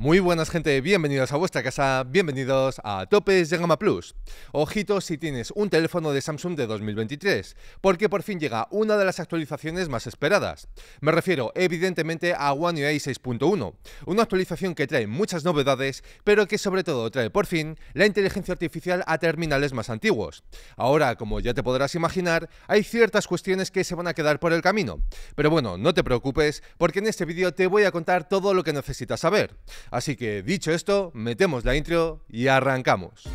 Muy buenas gente, bienvenidos a vuestra casa, bienvenidos a Topes de Gama Plus. Ojito si tienes un teléfono de Samsung de 2023, porque por fin llega una de las actualizaciones más esperadas. Me refiero evidentemente a One UI 6.1, una actualización que trae muchas novedades, pero que sobre todo trae por fin la inteligencia artificial a terminales más antiguos. Ahora, como ya te podrás imaginar, hay ciertas cuestiones que se van a quedar por el camino, pero bueno, no te preocupes, porque en este vídeo te voy a contar todo lo que necesitas saber. Así que dicho esto, metemos la intro y arrancamos.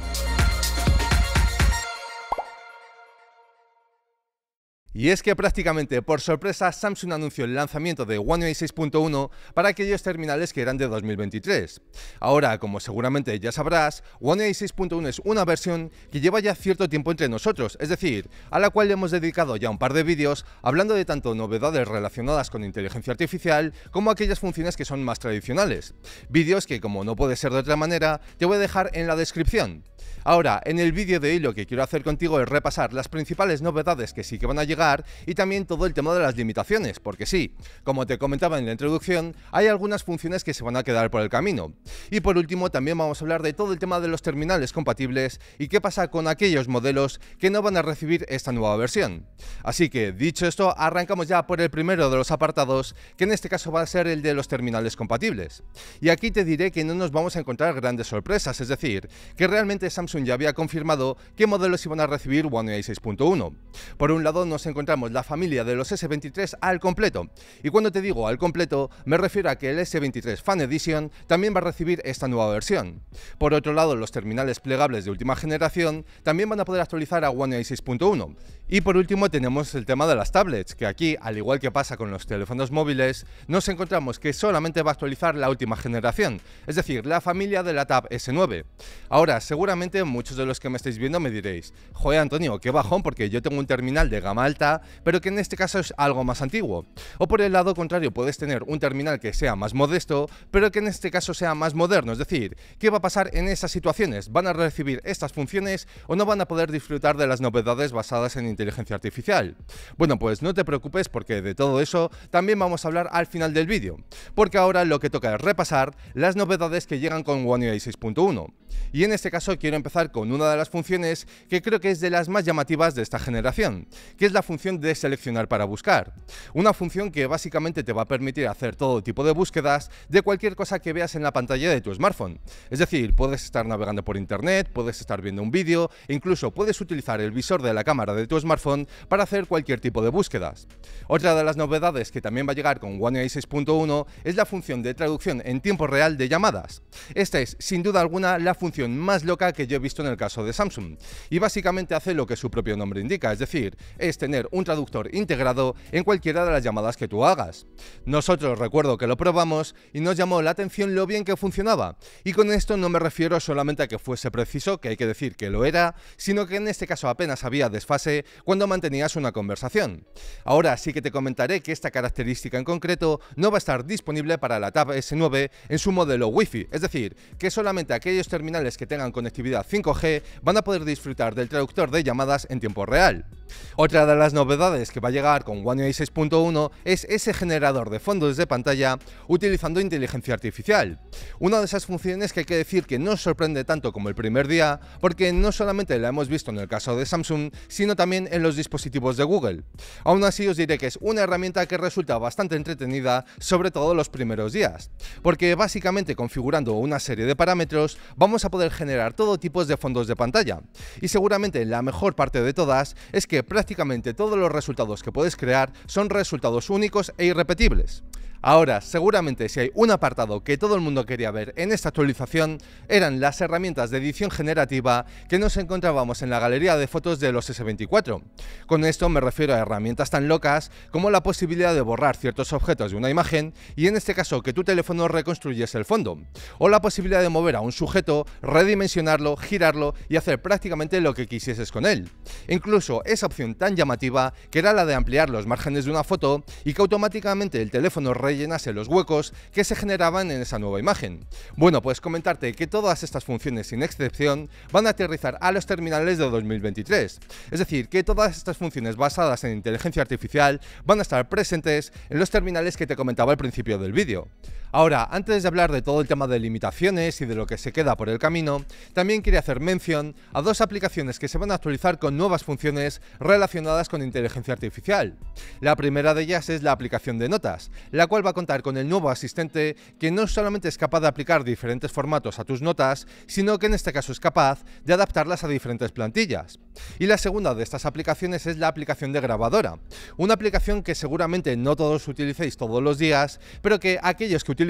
Y es que prácticamente por sorpresa Samsung anunció el lanzamiento de One UI 6.1 para aquellos terminales que eran de 2023. Ahora, como seguramente ya sabrás, One UI 6.1 es una versión que lleva ya cierto tiempo entre nosotros, es decir, a la cual le hemos dedicado ya un par de vídeos hablando de tanto novedades relacionadas con inteligencia artificial como aquellas funciones que son más tradicionales. Vídeos que, como no puede ser de otra manera, te voy a dejar en la descripción. Ahora, en el vídeo de hoy lo que quiero hacer contigo es repasar las principales novedades que sí que van a llegar y también todo el tema de las limitaciones, porque sí, como te comentaba en la introducción, hay algunas funciones que se van a quedar por el camino. Y por último, también vamos a hablar de todo el tema de los terminales compatibles y qué pasa con aquellos modelos que no van a recibir esta nueva versión. Así que, dicho esto, arrancamos ya por el primero de los apartados, que en este caso va a ser el de los terminales compatibles. Y aquí te diré que no nos vamos a encontrar grandes sorpresas, es decir, que realmente Samsung ya había confirmado qué modelos iban a recibir One UI 6.1. Por un lado, nos encontramos encontramos la familia de los S23 al completo. Y cuando te digo al completo, me refiero a que el S23 Fan Edition también va a recibir esta nueva versión. Por otro lado, los terminales plegables de última generación también van a poder actualizar a One UI 6.1. Y por último tenemos el tema de las tablets, que aquí, al igual que pasa con los teléfonos móviles, nos encontramos que solamente va a actualizar la última generación, es decir, la familia de la Tab S9. Ahora, seguramente muchos de los que me estáis viendo me diréis, joder Antonio, qué bajón porque yo tengo un terminal de gama alta pero que en este caso es algo más antiguo. O por el lado contrario, puedes tener un terminal que sea más modesto, pero que en este caso sea más moderno. Es decir, ¿qué va a pasar en esas situaciones? ¿Van a recibir estas funciones o no van a poder disfrutar de las novedades basadas en inteligencia artificial? Bueno, pues no te preocupes porque de todo eso también vamos a hablar al final del vídeo, porque ahora lo que toca es repasar las novedades que llegan con One UI 6.1. Y en este caso quiero empezar con una de las funciones que creo que es de las más llamativas de esta generación, que es la función función de seleccionar para buscar. Una función que básicamente te va a permitir hacer todo tipo de búsquedas de cualquier cosa que veas en la pantalla de tu smartphone. Es decir, puedes estar navegando por internet, puedes estar viendo un vídeo, incluso puedes utilizar el visor de la cámara de tu smartphone para hacer cualquier tipo de búsquedas. Otra de las novedades que también va a llegar con One UI 6.1 es la función de traducción en tiempo real de llamadas. Esta es, sin duda alguna, la función más loca que yo he visto en el caso de Samsung, y básicamente hace lo que su propio nombre indica, es decir, es tener un traductor integrado en cualquiera de las llamadas que tú hagas. Nosotros recuerdo que lo probamos y nos llamó la atención lo bien que funcionaba. Y con esto no me refiero solamente a que fuese preciso, que hay que decir que lo era, sino que en este caso apenas había desfase cuando mantenías una conversación. Ahora sí que te comentaré que esta característica en concreto no va a estar disponible para la Tab S9 en su modelo Wi-Fi, es decir, que solamente aquellos terminales que tengan conectividad 5G van a poder disfrutar del traductor de llamadas en tiempo real. Otra de las novedades que va a llegar con One UI 6.1 es ese generador de fondos de pantalla utilizando inteligencia artificial. Una de esas funciones que hay que decir que no sorprende tanto como el primer día, porque no solamente la hemos visto en el caso de Samsung, sino también en los dispositivos de Google. Aún así os diré que es una herramienta que resulta bastante entretenida, sobre todo los primeros días, porque básicamente configurando una serie de parámetros vamos a poder generar todo tipo de fondos de pantalla. Y seguramente la mejor parte de todas es que prácticamente todos los resultados que puedes crear son resultados únicos e irrepetibles. Ahora, seguramente si hay un apartado que todo el mundo quería ver en esta actualización, eran las herramientas de edición generativa que nos encontrábamos en la galería de fotos de los S24. Con esto me refiero a herramientas tan locas como la posibilidad de borrar ciertos objetos de una imagen y en este caso que tu teléfono reconstruyese el fondo, o la posibilidad de mover a un sujeto, redimensionarlo, girarlo y hacer prácticamente lo que quisieses con él. Incluso esa opción tan llamativa que era la de ampliar los márgenes de una foto y que automáticamente el teléfono llenase los huecos que se generaban en esa nueva imagen. Bueno, pues comentarte que todas estas funciones sin excepción van a aterrizar a los terminales de 2023. Es decir, que todas estas funciones basadas en inteligencia artificial van a estar presentes en los terminales que te comentaba al principio del vídeo. Ahora, antes de hablar de todo el tema de limitaciones y de lo que se queda por el camino, también quería hacer mención a dos aplicaciones que se van a actualizar con nuevas funciones relacionadas con inteligencia artificial. La primera de ellas es la aplicación de notas, la cual va a contar con el nuevo asistente que no solamente es capaz de aplicar diferentes formatos a tus notas, sino que en este caso es capaz de adaptarlas a diferentes plantillas. Y la segunda de estas aplicaciones es la aplicación de grabadora, una aplicación que seguramente no todos utilicéis todos los días, pero que aquellos que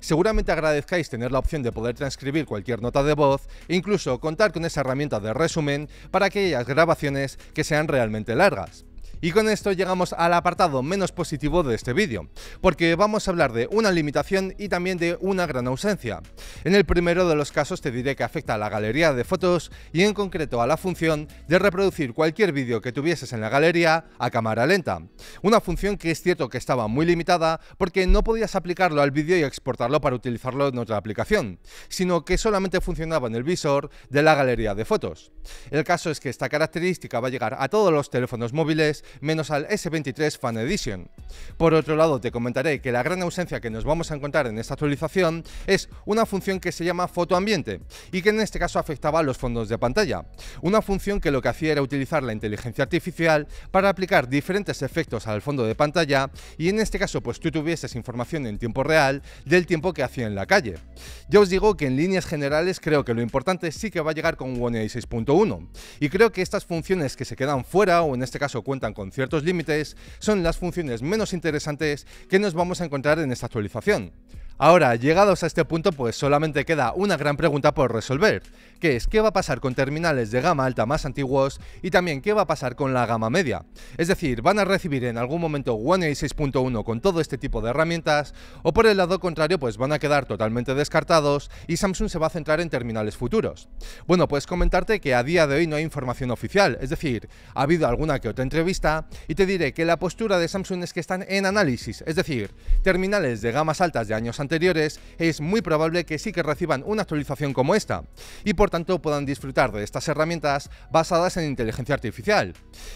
seguramente agradezcáis tener la opción de poder transcribir cualquier nota de voz e incluso contar con esa herramienta de resumen para aquellas grabaciones que sean realmente largas. Y con esto llegamos al apartado menos positivo de este vídeo, porque vamos a hablar de una limitación y también de una gran ausencia. En el primero de los casos te diré que afecta a la galería de fotos y en concreto a la función de reproducir cualquier vídeo que tuvieses en la galería a cámara lenta. Una función que es cierto que estaba muy limitada porque no podías aplicarlo al vídeo y exportarlo para utilizarlo en otra aplicación, sino que solamente funcionaba en el visor de la galería de fotos. El caso es que esta característica va a llegar a todos los teléfonos móviles menos al S23 Fan Edition. Por otro lado, te comentaré que la gran ausencia que nos vamos a encontrar en esta actualización es una función que se llama foto ambiente y que en este caso afectaba a los fondos de pantalla. Una función que lo que hacía era utilizar la inteligencia artificial para aplicar diferentes efectos al fondo de pantalla y en este caso pues tú tuvieses información en tiempo real del tiempo que hacía en la calle. Ya os digo que en líneas generales creo que lo importante sí que va a llegar con One 6.1 y creo que estas funciones que se quedan fuera o en este caso cuentan con ciertos límites son las funciones menos interesantes que nos vamos a encontrar en esta actualización. Ahora, llegados a este punto, pues solamente queda una gran pregunta por resolver, que es qué va a pasar con terminales de gama alta más antiguos y también qué va a pasar con la gama media. Es decir, ¿van a recibir en algún momento One AI 6.1 con todo este tipo de herramientas? O por el lado contrario, pues van a quedar totalmente descartados y Samsung se va a centrar en terminales futuros. Bueno, pues comentarte que a día de hoy no hay información oficial, es decir, ha habido alguna que otra entrevista y te diré que la postura de Samsung es que están en análisis, es decir, terminales de gamas altas de años anteriores, es muy probable que sí que reciban una actualización como esta, y por tanto puedan disfrutar de estas herramientas basadas en inteligencia artificial.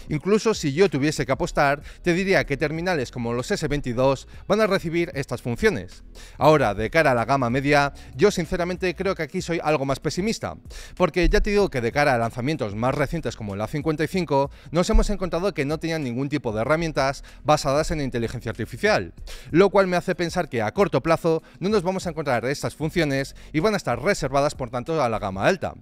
Incluso si yo tuviese que apostar, te diría que terminales como los S22 van a recibir estas funciones. Ahora, de cara a la gama media, yo sinceramente creo que aquí soy algo más pesimista, porque ya te digo que de cara a lanzamientos más recientes como la 55, nos hemos encontrado que no tenían ningún tipo de herramientas basadas en inteligencia artificial, lo cual me hace pensar que a corto plazo no nos vamos a encontrar estas funciones y van a estar reservadas por tanto a la gama alta.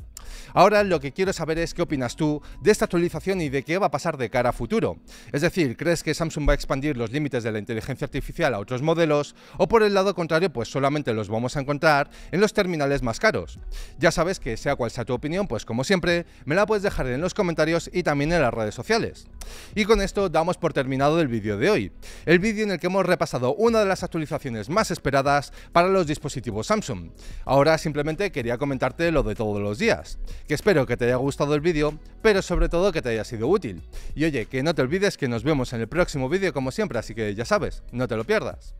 Ahora lo que quiero saber es qué opinas tú de esta actualización y de qué va a pasar de cara a futuro. Es decir, ¿crees que Samsung va a expandir los límites de la inteligencia artificial a otros modelos? O por el lado contrario, pues solamente los vamos a encontrar en los terminales más caros. Ya sabes que sea cual sea tu opinión, pues como siempre, me la puedes dejar en los comentarios y también en las redes sociales. Y con esto damos por terminado el vídeo de hoy, el vídeo en el que hemos repasado una de las actualizaciones más esperadas para los dispositivos Samsung. Ahora simplemente quería comentarte lo de todos los días que espero que te haya gustado el vídeo, pero sobre todo que te haya sido útil. Y oye, que no te olvides que nos vemos en el próximo vídeo como siempre, así que ya sabes, no te lo pierdas.